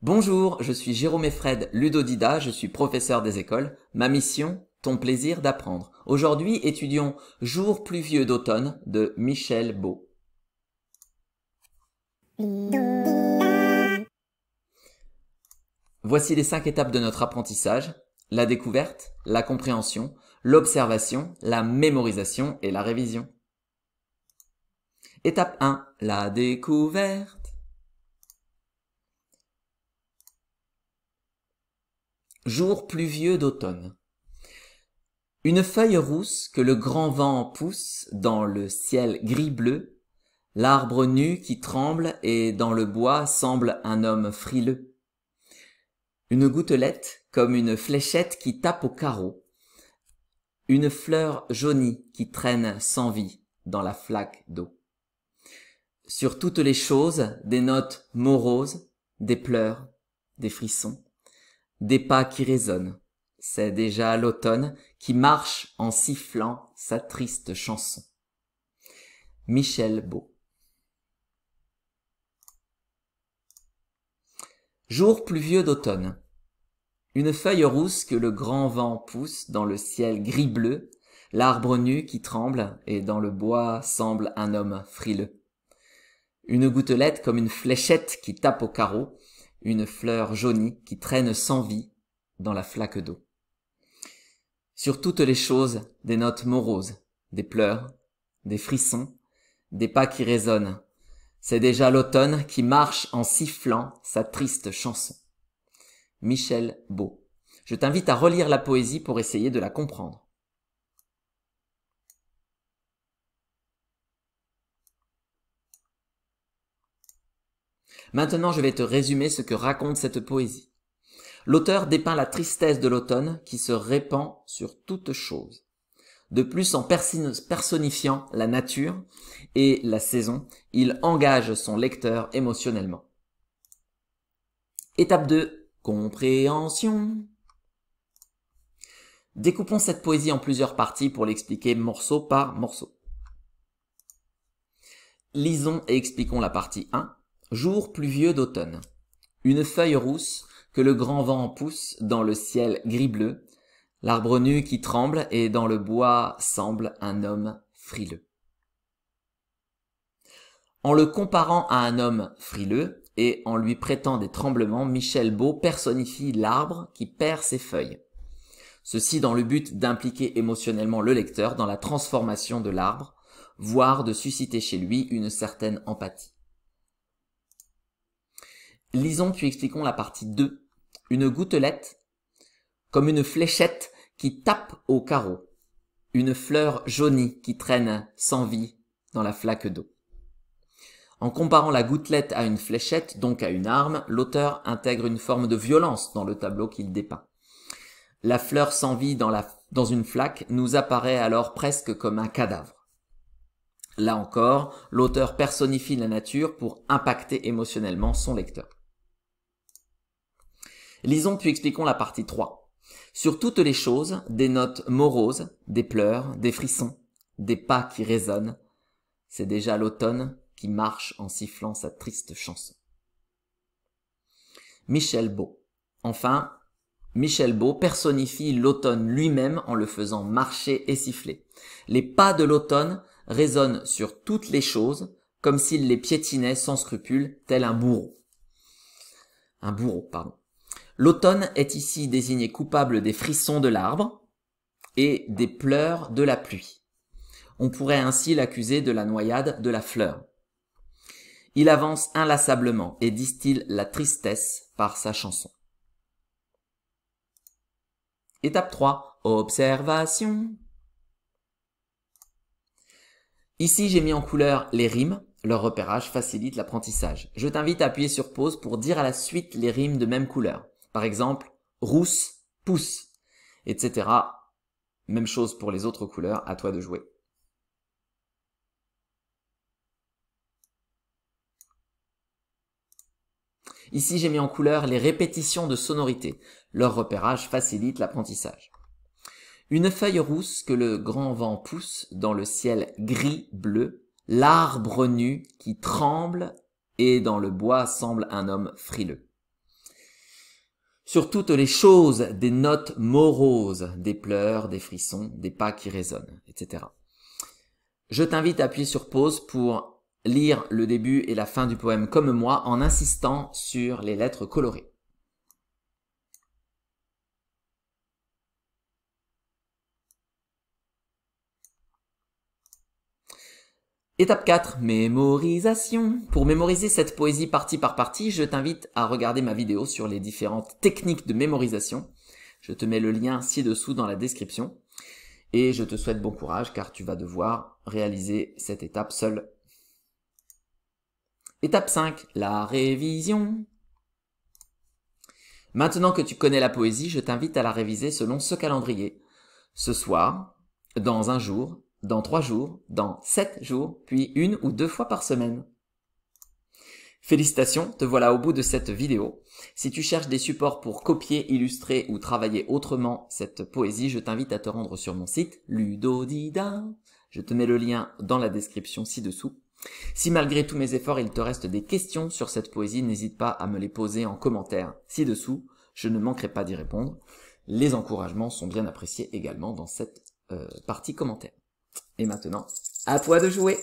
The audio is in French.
Bonjour, je suis Jérôme Fred Ludodida, je suis professeur des écoles. Ma mission, ton plaisir d'apprendre. Aujourd'hui, étudions Jour pluvieux d'automne de Michel Beau. Voici les cinq étapes de notre apprentissage. La découverte, la compréhension, l'observation, la mémorisation et la révision. Étape 1. La découverte. jour pluvieux d'automne. Une feuille rousse que le grand vent pousse dans le ciel gris-bleu, l'arbre nu qui tremble et dans le bois semble un homme frileux. Une gouttelette comme une fléchette qui tape au carreau, une fleur jaunie qui traîne sans vie dans la flaque d'eau. Sur toutes les choses, des notes moroses, des pleurs, des frissons des pas qui résonnent. C'est déjà l'automne qui marche en sifflant sa triste chanson. Michel Beau. Jour pluvieux d'automne. Une feuille rousse que le grand vent pousse dans le ciel gris-bleu, l'arbre nu qui tremble et dans le bois semble un homme frileux. Une gouttelette comme une fléchette qui tape au carreau, une fleur jaunie qui traîne sans vie dans la flaque d'eau. Sur toutes les choses, des notes moroses, des pleurs, des frissons, des pas qui résonnent. C'est déjà l'automne qui marche en sifflant sa triste chanson. Michel Beau. Je t'invite à relire la poésie pour essayer de la comprendre. Maintenant, je vais te résumer ce que raconte cette poésie. L'auteur dépeint la tristesse de l'automne qui se répand sur toute chose. De plus, en personnifiant la nature et la saison, il engage son lecteur émotionnellement. Étape 2. Compréhension. Découpons cette poésie en plusieurs parties pour l'expliquer morceau par morceau. Lisons et expliquons la partie 1, Jour pluvieux d'automne. Une feuille rousse que le grand vent pousse dans le ciel gris-bleu, l'arbre nu qui tremble et dans le bois semble un homme frileux. En le comparant à un homme frileux et en lui prêtant des tremblements, Michel Beau personnifie l'arbre qui perd ses feuilles. Ceci dans le but d'impliquer émotionnellement le lecteur dans la transformation de l'arbre, voire de susciter chez lui une certaine empathie. Lisons puis expliquons la partie 2. Une gouttelette, comme une fléchette qui tape au carreau. Une fleur jaunie qui traîne sans vie dans la flaque d'eau. En comparant la gouttelette à une fléchette, donc à une arme, l'auteur intègre une forme de violence dans le tableau qu'il dépeint. La fleur sans vie dans, la, dans une flaque nous apparaît alors presque comme un cadavre. Là encore, l'auteur personnifie la nature pour impacter émotionnellement son lecteur. Lisons puis expliquons la partie 3. Sur toutes les choses, des notes moroses, des pleurs, des frissons, des pas qui résonnent. C'est déjà l'automne qui marche en sifflant sa triste chanson. Michel Beau. Enfin, Michel Beau personnifie l'automne lui-même en le faisant marcher et siffler. Les pas de l'automne résonnent sur toutes les choses, comme s'il les piétinait sans scrupule, tel un bourreau. Un bourreau, pardon. L'automne est ici désigné coupable des frissons de l'arbre et des pleurs de la pluie. On pourrait ainsi l'accuser de la noyade de la fleur. Il avance inlassablement et distille la tristesse par sa chanson. Étape 3. Observation. Ici, j'ai mis en couleur les rimes. Leur repérage facilite l'apprentissage. Je t'invite à appuyer sur pause pour dire à la suite les rimes de même couleur. Par exemple, rousse, pousse, etc. Même chose pour les autres couleurs, à toi de jouer. Ici, j'ai mis en couleur les répétitions de sonorités. Leur repérage facilite l'apprentissage. Une feuille rousse que le grand vent pousse dans le ciel gris-bleu, l'arbre nu qui tremble et dans le bois semble un homme frileux sur toutes les choses, des notes moroses, des pleurs, des frissons, des pas qui résonnent, etc. Je t'invite à appuyer sur pause pour lire le début et la fin du poème comme moi en insistant sur les lettres colorées. Étape 4, mémorisation. Pour mémoriser cette poésie partie par partie, je t'invite à regarder ma vidéo sur les différentes techniques de mémorisation. Je te mets le lien ci-dessous dans la description. Et je te souhaite bon courage car tu vas devoir réaliser cette étape seule. Étape 5, la révision. Maintenant que tu connais la poésie, je t'invite à la réviser selon ce calendrier. Ce soir, dans un jour, dans trois jours, dans sept jours, puis une ou deux fois par semaine. Félicitations, te voilà au bout de cette vidéo. Si tu cherches des supports pour copier, illustrer ou travailler autrement cette poésie, je t'invite à te rendre sur mon site Ludodida. Je te mets le lien dans la description ci-dessous. Si malgré tous mes efforts il te reste des questions sur cette poésie, n'hésite pas à me les poser en commentaire ci-dessous, je ne manquerai pas d'y répondre. Les encouragements sont bien appréciés également dans cette euh, partie commentaire. Et maintenant, à toi de jouer